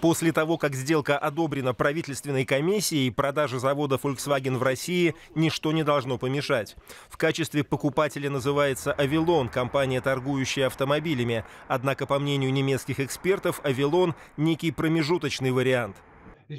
После того, как сделка одобрена правительственной комиссией, продаже завода Volkswagen в России ничто не должно помешать. В качестве покупателя называется «Авилон», компания, торгующая автомобилями. Однако, по мнению немецких экспертов, «Авилон» — некий промежуточный вариант. Äh,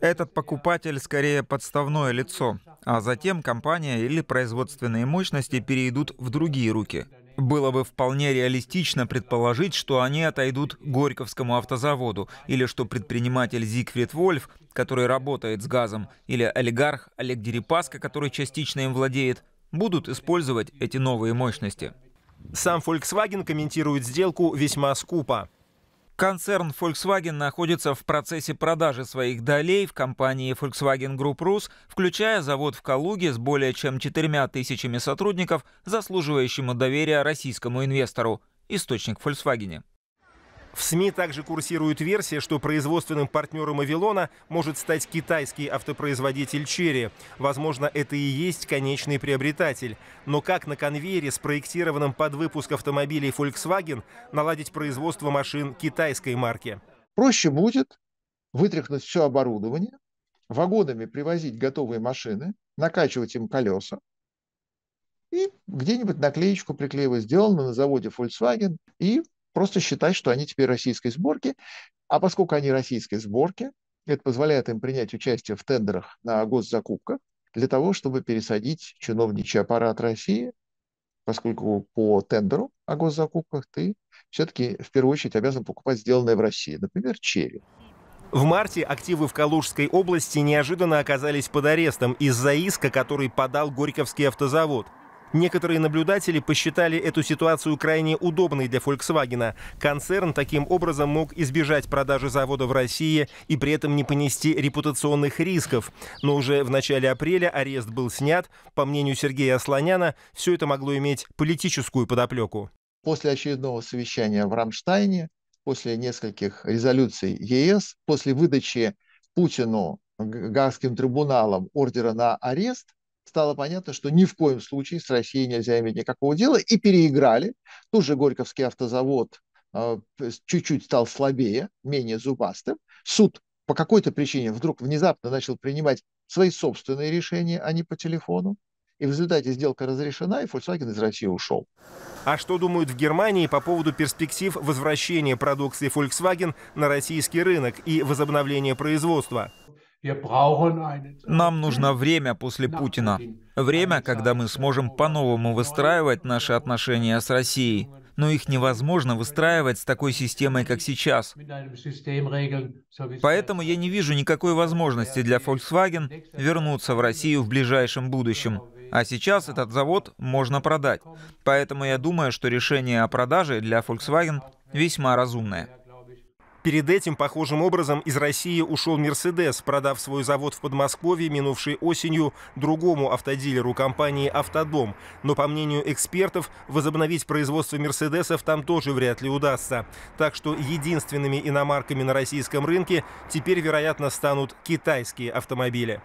этот покупатель скорее подставное лицо, а затем компания или производственные мощности перейдут в другие руки. Было бы вполне реалистично предположить, что они отойдут Горьковскому автозаводу, или что предприниматель Зигфрид Вольф, который работает с газом, или олигарх Олег Дерипаска, который частично им владеет, будут использовать эти новые мощности. Сам Volkswagen комментирует сделку весьма скупо. Концерн Volkswagen находится в процессе продажи своих долей в компании Volkswagen Group Rus, включая завод в Калуге с более чем четырьмя тысячами сотрудников, заслуживающему доверия российскому инвестору. Источник Volkswagen. В СМИ также курсирует версия, что производственным партнером «Авилона» может стать китайский автопроизводитель «Черри». Возможно, это и есть конечный приобретатель. Но как на конвейере, спроектированном под выпуск автомобилей Volkswagen, наладить производство машин китайской марки? Проще будет вытряхнуть все оборудование, вагонами привозить готовые машины, накачивать им колеса, и где-нибудь наклеечку приклеивать, сделано на заводе Volkswagen, и просто считать, что они теперь российской сборки. А поскольку они российской сборки, это позволяет им принять участие в тендерах на госзакупках для того, чтобы пересадить чиновничий аппарат России, поскольку по тендеру о госзакупках ты все-таки в первую очередь обязан покупать сделанное в России, например, черри. В марте активы в Калужской области неожиданно оказались под арестом из-за иска, который подал Горьковский автозавод. Некоторые наблюдатели посчитали эту ситуацию крайне удобной для Volkswagen. Концерн таким образом мог избежать продажи завода в России и при этом не понести репутационных рисков. Но уже в начале апреля арест был снят. По мнению Сергея Асланяна, все это могло иметь политическую подоплеку. После очередного совещания в Рамштайне, после нескольких резолюций ЕС, после выдачи Путину Гаагским трибуналом ордера на арест – стало понятно, что ни в коем случае с Россией нельзя иметь никакого дела, и переиграли. Тут же Горьковский автозавод а, чуть-чуть стал слабее, менее зубастым. Суд по какой-то причине вдруг внезапно начал принимать свои собственные решения, а не по телефону. И в результате сделка разрешена, и Volkswagen из России ушел. А что думают в Германии по поводу перспектив возвращения продукции Volkswagen на российский рынок и возобновления производства? Нам нужно время после Путина. Время, когда мы сможем по-новому выстраивать наши отношения с Россией. Но их невозможно выстраивать с такой системой, как сейчас. Поэтому я не вижу никакой возможности для Volkswagen вернуться в Россию в ближайшем будущем. А сейчас этот завод можно продать. Поэтому я думаю, что решение о продаже для Volkswagen весьма разумное. Перед этим похожим образом из России ушел «Мерседес», продав свой завод в Подмосковье, минувшей осенью, другому автодилеру компании «Автодом». Но, по мнению экспертов, возобновить производство «Мерседесов» там тоже вряд ли удастся. Так что единственными иномарками на российском рынке теперь, вероятно, станут китайские автомобили.